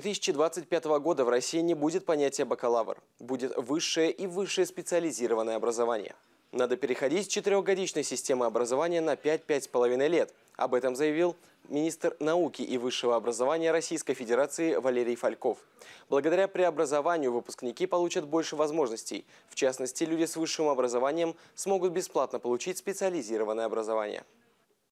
2025 года в России не будет понятия бакалавр. Будет высшее и высшее специализированное образование. Надо переходить с четырехгодичной системы образования на 5-5,5 лет. Об этом заявил министр науки и высшего образования Российской Федерации Валерий Фальков. Благодаря преобразованию выпускники получат больше возможностей. В частности, люди с высшим образованием смогут бесплатно получить специализированное образование.